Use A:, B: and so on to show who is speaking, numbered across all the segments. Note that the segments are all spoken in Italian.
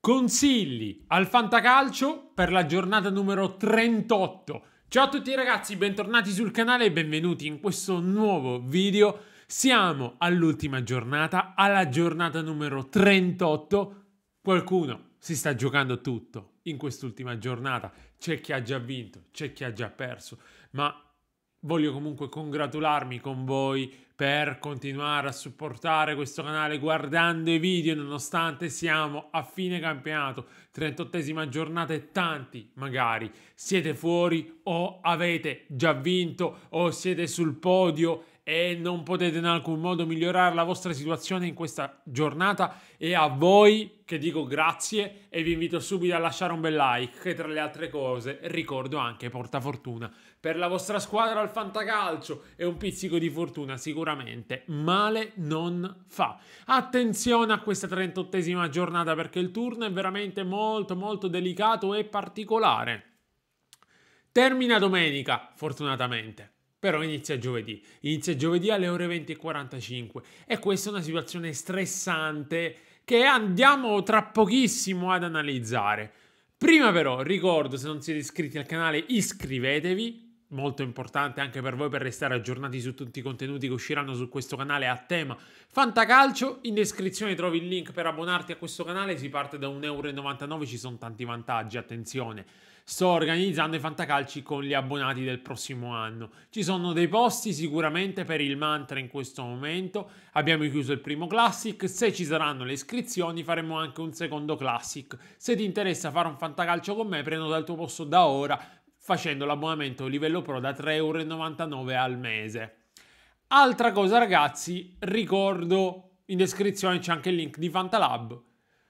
A: Consigli al Fantacalcio per la giornata numero 38. Ciao a tutti ragazzi, bentornati sul canale e benvenuti in questo nuovo video. Siamo all'ultima giornata, alla giornata numero 38. Qualcuno si sta giocando tutto in quest'ultima giornata. C'è chi ha già vinto, c'è chi ha già perso, ma voglio comunque congratularmi con voi per continuare a supportare questo canale guardando i video nonostante siamo a fine campionato, 38esima giornata e tanti magari siete fuori o avete già vinto o siete sul podio e non potete in alcun modo migliorare la vostra situazione in questa giornata e a voi che dico grazie e vi invito subito a lasciare un bel like che tra le altre cose ricordo anche porta fortuna per la vostra squadra al fantacalcio e un pizzico di fortuna sicuramente male non fa. Attenzione a questa 38esima giornata perché il turno è veramente molto molto delicato e particolare. Termina domenica, fortunatamente. Però inizia giovedì, inizia giovedì alle ore 20.45 e questa è una situazione stressante che andiamo tra pochissimo ad analizzare. Prima però ricordo se non siete iscritti al canale iscrivetevi, molto importante anche per voi per restare aggiornati su tutti i contenuti che usciranno su questo canale a tema Fantacalcio. In descrizione trovi il link per abbonarti a questo canale, si parte da 1,99€, ci sono tanti vantaggi, attenzione. Sto organizzando i fantacalci con gli abbonati del prossimo anno. Ci sono dei posti sicuramente per il mantra in questo momento. Abbiamo chiuso il primo classic, se ci saranno le iscrizioni faremo anche un secondo classic. Se ti interessa fare un fantacalcio con me, prendo dal tuo posto da ora facendo l'abbonamento livello pro da 3,99€ al mese. Altra cosa ragazzi, ricordo in descrizione c'è anche il link di Fantalab.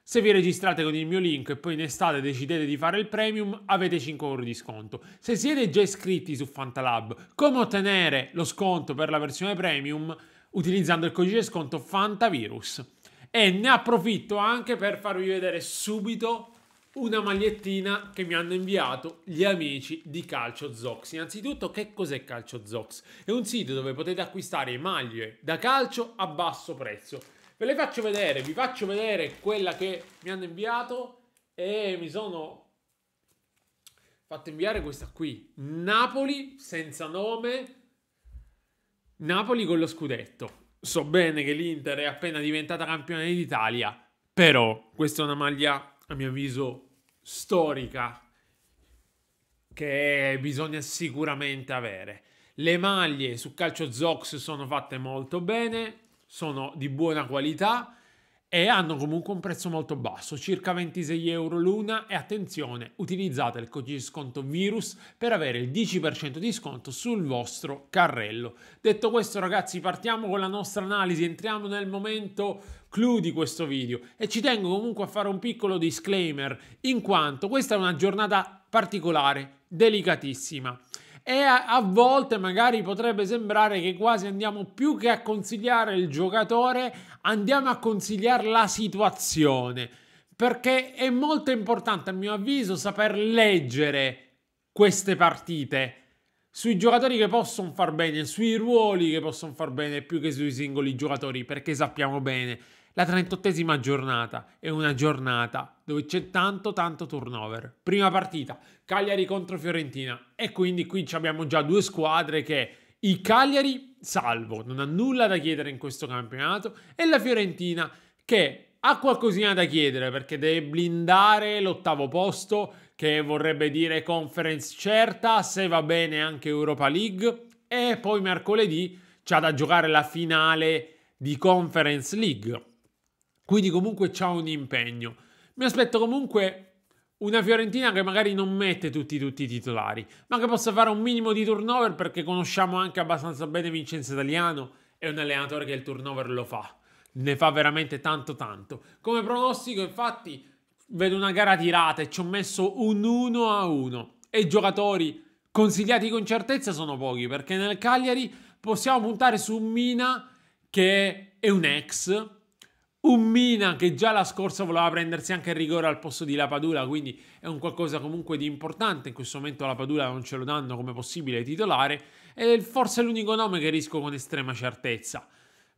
A: Se vi registrate con il mio link e poi in estate decidete di fare il premium, avete 5€ di sconto. Se siete già iscritti su Fantalab, come ottenere lo sconto per la versione premium? Utilizzando il codice sconto FantaVirus. E ne approfitto anche per farvi vedere subito una magliettina che mi hanno inviato gli amici di Calcio Zox. Innanzitutto, che cos'è Calcio Zox? È un sito dove potete acquistare maglie da calcio a basso prezzo. Ve le faccio vedere, vi faccio vedere quella che mi hanno inviato e mi sono fatto inviare questa qui. Napoli senza nome, Napoli con lo scudetto. So bene che l'Inter è appena diventata campione d'Italia, però questa è una maglia a mio avviso, storica che bisogna sicuramente avere. Le maglie su calcio Zox sono fatte molto bene, sono di buona qualità e hanno comunque un prezzo molto basso, circa 26 euro l'una e attenzione, utilizzate il codice sconto virus per avere il 10% di sconto sul vostro carrello. Detto questo ragazzi partiamo con la nostra analisi, entriamo nel momento clou di questo video e ci tengo comunque a fare un piccolo disclaimer in quanto questa è una giornata particolare, delicatissima e a, a, volte magari potrebbe sembrare che quasi andiamo più che a consigliare il giocatore, andiamo a consigliare la situazione, perché è molto importante a mio avviso saper leggere queste partite sui giocatori che possono far bene, sui ruoli che possono far bene più che sui singoli giocatori, perché sappiamo bene la 38esima giornata è una giornata dove c'è tanto tanto turnover. Prima partita, Cagliari contro Fiorentina e quindi qui abbiamo già due squadre che i Cagliari salvo, non ha nulla da chiedere in questo campionato e la Fiorentina che ha qualcosina da chiedere perché deve blindare l'ottavo posto che vorrebbe dire conference certa, se va bene anche Europa League e poi mercoledì c'ha da giocare la finale di Conference League quindi comunque c'ha un impegno. Mi aspetto comunque una Fiorentina che magari non mette tutti, tutti, i titolari, ma che possa fare un minimo di turnover perché conosciamo anche abbastanza bene Vincenzo Italiano, è un allenatore che il turnover lo fa, ne fa veramente tanto tanto. Come pronostico infatti vedo una gara tirata e ci ho messo un 1 a 1 e i giocatori consigliati con certezza sono pochi perché nel Cagliari possiamo puntare su Mina che è un ex un Milan che già la scorsa voleva prendersi anche il rigore al posto di Lapadula, quindi è un qualcosa comunque di importante. In questo momento Lapadula non ce lo danno come possibile titolare ed è forse l'unico nome che riesco con estrema certezza.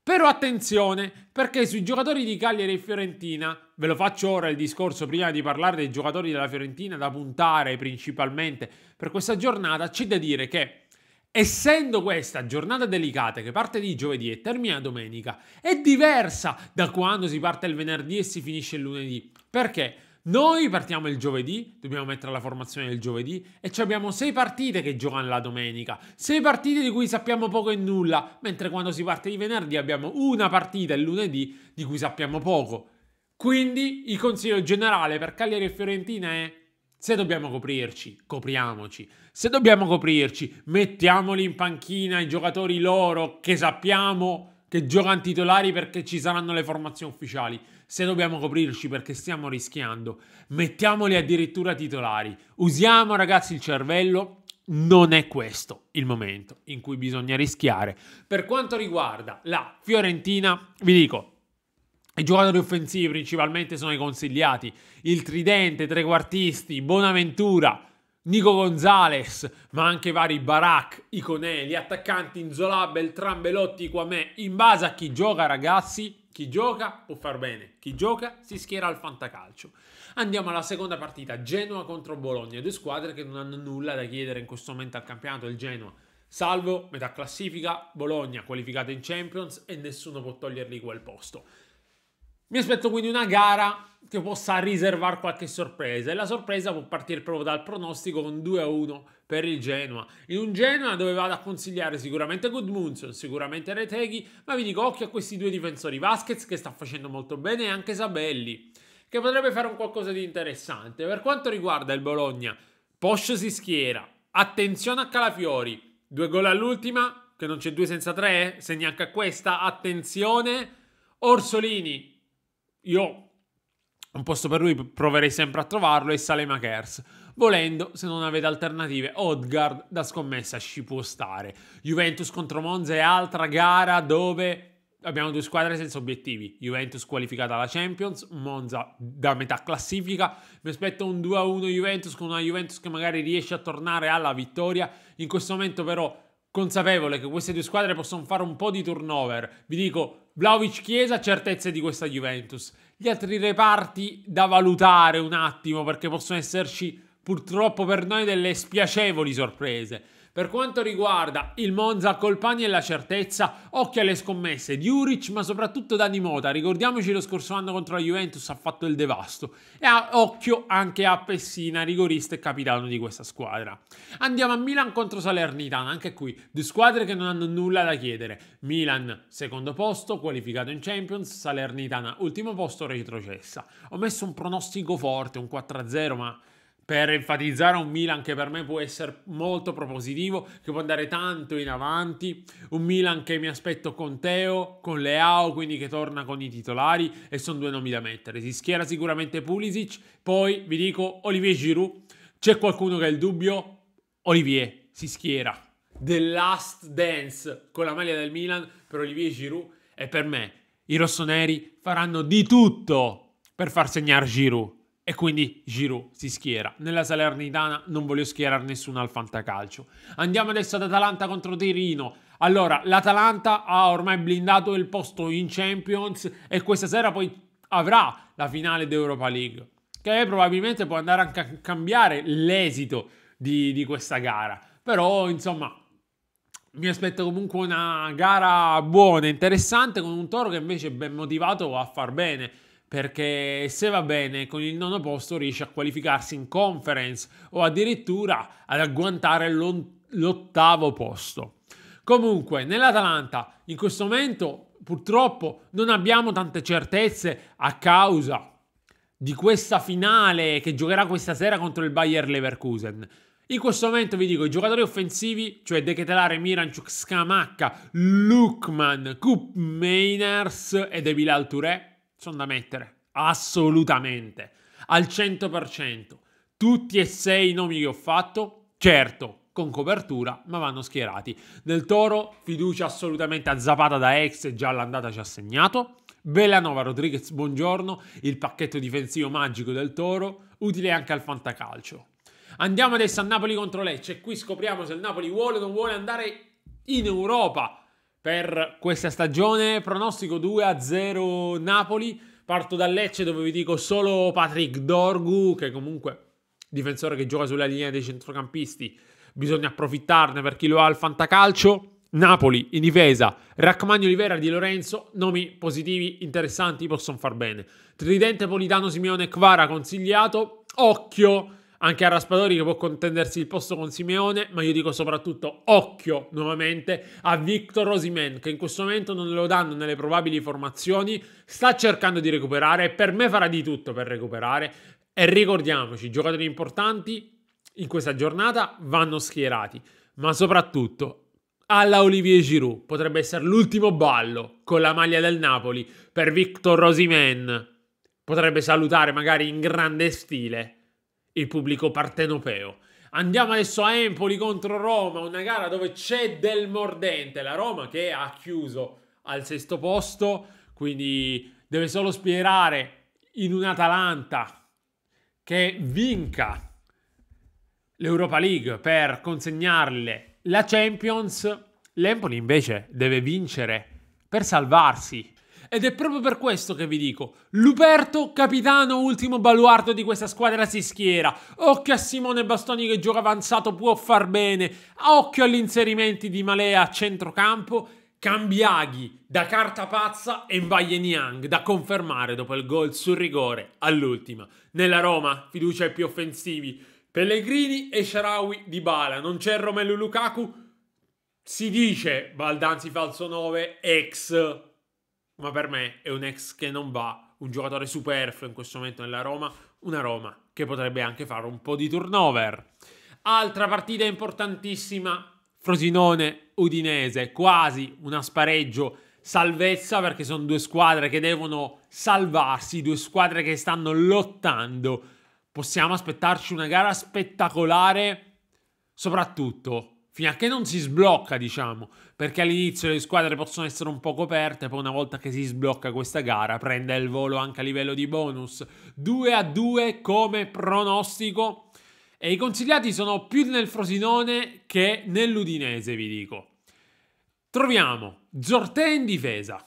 A: Però attenzione, perché sui giocatori di Cagliari e Fiorentina, ve lo faccio ora il discorso prima di parlare dei giocatori della Fiorentina da puntare principalmente per questa giornata, c'è da dire che Essendo questa giornata delicata che parte di giovedì e termina domenica, è diversa da quando si parte il venerdì e si finisce il lunedì. Perché? Noi partiamo il giovedì, dobbiamo mettere la formazione del giovedì e abbiamo sei partite che giocano la domenica, sei partite di cui sappiamo poco e nulla, mentre quando si parte di venerdì abbiamo una partita il lunedì di cui sappiamo poco. Quindi il consiglio generale per Cagliari e Fiorentina è se dobbiamo coprirci, copriamoci. Se dobbiamo coprirci, mettiamoli in panchina i giocatori loro che sappiamo che giocano titolari perché ci saranno le formazioni ufficiali. Se dobbiamo coprirci perché stiamo rischiando, mettiamoli addirittura titolari. Usiamo ragazzi il cervello. Non è questo il momento in cui bisogna rischiare. Per quanto riguarda la Fiorentina, vi dico, i giocatori offensivi principalmente sono i consigliati, il tridente, trequartisti, Bonaventura, Nico Gonzales, ma anche vari Barak, Iconè, gli attaccanti Inzola, Beltran, Belotti, Quamè. In base a chi gioca ragazzi, chi gioca può far bene, chi gioca si schiera al fantacalcio. Andiamo alla seconda partita, Genoa contro Bologna, due squadre che non hanno nulla da chiedere in questo momento al campionato, il Genoa salvo metà classifica, Bologna qualificata in Champions e nessuno può togliergli quel posto. Mi aspetto quindi una gara che possa riservare qualche sorpresa e la sorpresa può partire proprio dal pronostico con 2-1 per il Genoa. In un Genoa dove vado a consigliare sicuramente Goodmunson, sicuramente Reteghi, ma vi dico occhio a questi due difensori, Vasquez che sta facendo molto bene e anche Sabelli che potrebbe fare un qualcosa di interessante. Per quanto riguarda il Bologna, Posch si schiera, attenzione a Calafiori, due gol all'ultima, che non c'è due senza tre, eh? segna anche a questa, attenzione, Orsolini io un posto per lui proverei sempre a trovarlo e Salema Kers. Volendo, se non avete alternative, Odgard da scommessa ci può stare. Juventus contro Monza è altra gara dove abbiamo due squadre senza obiettivi. Juventus qualificata alla Champions, Monza da metà classifica. Mi aspetto un 2-1 Juventus con una Juventus che magari riesce a tornare alla vittoria. In questo momento però consapevole che queste due squadre possono fare un po' di turnover. Vi dico Vlaovic Chiesa, certezze di questa Juventus. Gli altri reparti da valutare un attimo perché possono esserci purtroppo per noi delle spiacevoli sorprese. Per quanto riguarda il Monza, Colpani e la certezza, occhio alle scommesse di Uric, ma soprattutto Dani Mota. Ricordiamoci lo scorso anno contro la Juventus ha fatto il devasto. E a, occhio anche a Pessina, rigorista e capitano di questa squadra. Andiamo a Milan contro Salernitana, anche qui due squadre che non hanno nulla da chiedere. Milan secondo posto, qualificato in Champions, Salernitana ultimo posto retrocessa. Ho messo un pronostico forte, un 4-0, ma per enfatizzare un Milan che per me può essere molto propositivo, che può andare tanto in avanti, un Milan che mi aspetto con Teo, con Leao, quindi che torna con i titolari e sono due nomi da mettere. Si schiera sicuramente Pulisic, poi vi dico Olivier Giroud, c'è qualcuno che ha il dubbio? Olivier si schiera. The Last Dance con la maglia del Milan per Olivier Giroud e per me i rossoneri faranno di tutto per far segnare Giroud e quindi Giroud si schiera. Nella Salernitana non voglio schierare nessuno al fantacalcio. Andiamo adesso ad Atalanta contro Tirino. Allora, l'Atalanta ha ormai blindato il posto in Champions e questa sera poi avrà la finale d'Europa League, che probabilmente può andare anche a cambiare l'esito di, di questa gara. Però, insomma, mi aspetto comunque una gara buona, interessante, con un toro che invece è ben motivato a far bene perché se va bene con il nono posto riesce a qualificarsi in conference o addirittura ad agguantare l'ottavo posto. Comunque, nell'Atalanta in questo momento purtroppo non abbiamo tante certezze a causa di questa finale che giocherà questa sera contro il Bayer Leverkusen. In questo momento vi dico i giocatori offensivi, cioè De Ketelare, Miranchuk, Scamacca, Lukman, Kup e De Bilal Touré sono da mettere, assolutamente, al 100%. Tutti e sei i nomi che ho fatto, certo, con copertura, ma vanno schierati. Del Toro, fiducia assolutamente a Zapata da ex, già l'andata ci ha segnato. Bellanova, Rodriguez, buongiorno, il pacchetto difensivo magico del Toro, utile anche al fantacalcio. Andiamo adesso a Napoli contro Lecce, qui scopriamo se il Napoli vuole o non vuole andare in Europa per questa stagione. Pronostico 2-0 Napoli. Parto da Lecce dove vi dico solo Patrick Dorgu, che comunque difensore che gioca sulla linea dei centrocampisti. Bisogna approfittarne per chi lo ha al fantacalcio. Napoli in difesa, Raccomagno Olivera di Lorenzo, nomi positivi, interessanti, possono far bene. Tridente Politano Simeone Quara consigliato. Occhio anche a Raspadori che può contendersi il posto con Simeone, ma io dico soprattutto occhio nuovamente a Victor Rosimen, che in questo momento non lo danno nelle probabili formazioni, sta cercando di recuperare, per me farà di tutto per recuperare e ricordiamoci, giocatori importanti in questa giornata vanno schierati, ma soprattutto alla Olivier Giroud potrebbe essere l'ultimo ballo con la maglia del Napoli per Victor Rosimen. Potrebbe salutare magari in grande stile il pubblico partenopeo. Andiamo adesso a Empoli contro Roma, una gara dove c'è del mordente. La Roma che ha chiuso al sesto posto, quindi deve solo spiegare in un Atalanta che vinca l'Europa League per consegnarle la Champions. L'Empoli invece deve vincere per salvarsi ed è proprio per questo che vi dico, Luperto, capitano ultimo baluardo di questa squadra si schiera. Occhio a Simone Bastoni che gioca avanzato, può far bene. Occhio agli inserimenti di Malea a centrocampo. Cambiaghi da carta pazza e Mbaye Niang da confermare dopo il gol sul rigore all'ultima. Nella Roma, fiducia ai più offensivi. Pellegrini e Sharawi di Bala, non c'è Romelu Lukaku. Si dice, Baldanzi falso 9, ex ma per me è un ex che non va, un giocatore superfluo in questo momento nella Roma, una Roma che potrebbe anche fare un po' di turnover. Altra partita importantissima, Frosinone-Udinese, quasi una spareggio salvezza perché sono due squadre che devono salvarsi, due squadre che stanno lottando. Possiamo aspettarci una gara spettacolare, soprattutto fino a che non si sblocca, diciamo, perché all'inizio le squadre possono essere un po' coperte, poi una volta che si sblocca questa gara prende il volo anche a livello di bonus. 2 a 2 come pronostico e i consigliati sono più nel Frosinone che nell'Udinese, vi dico. Troviamo Zortè in difesa,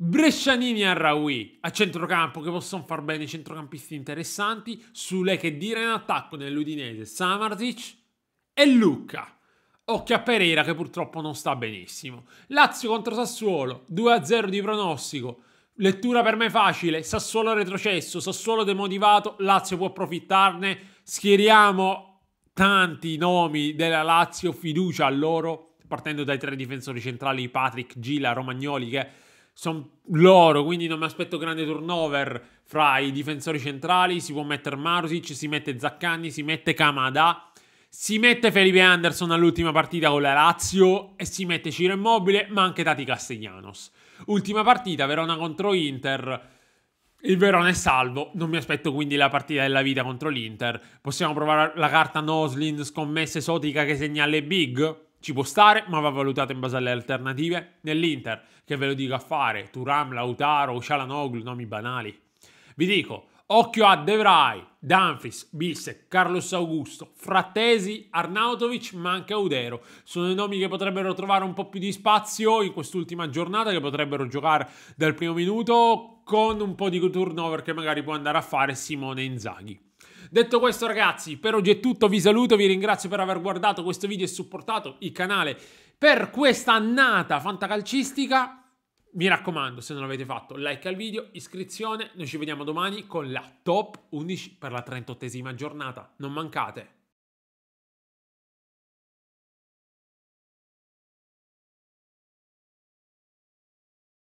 A: Brescianini a Raui a centrocampo che possono far bene i centrocampisti interessanti, Sule che dire in attacco nell'Udinese, Samartic e Lucca. Occhio a Pereira che purtroppo non sta benissimo. Lazio contro Sassuolo, 2-0 di pronostico. Lettura per me facile, Sassuolo retrocesso, Sassuolo demotivato, Lazio può approfittarne. Schieriamo tanti nomi della Lazio, fiducia a loro, partendo dai tre difensori centrali, Patrick, Gila, Romagnoli, che sono loro, quindi non mi aspetto grande turnover fra i difensori centrali. Si può mettere Marusic, si mette Zaccagni, si mette Kamada si mette Felipe Anderson all'ultima partita con la Lazio e si mette Ciro Immobile, ma anche Tati Castellanos. Ultima partita, Verona contro Inter. Il Verona è salvo, non mi aspetto quindi la partita della vita contro l'Inter. Possiamo provare la carta Noslin, scommessa esotica che segna le big? Ci può stare, ma va valutata in base alle alternative. Nell'Inter, che ve lo dico a fare, Turam, Lautaro, Cialanoglu, nomi banali. Vi dico, Occhio a De Vrij, Danfis, Bissek, Carlos Augusto, Frattesi, Arnautovic, ma anche Audero. Sono i nomi che potrebbero trovare un po' più di spazio in quest'ultima giornata, che potrebbero giocare dal primo minuto con un po' di turnover che magari può andare a fare Simone Inzaghi. Detto questo ragazzi, per oggi è tutto, vi saluto, vi ringrazio per aver guardato questo video e supportato il canale per questa annata fantacalcistica. Mi raccomando, se non l'avete fatto, like al video, iscrizione. Noi ci vediamo domani con la top 11 per la 38esima giornata. Non mancate.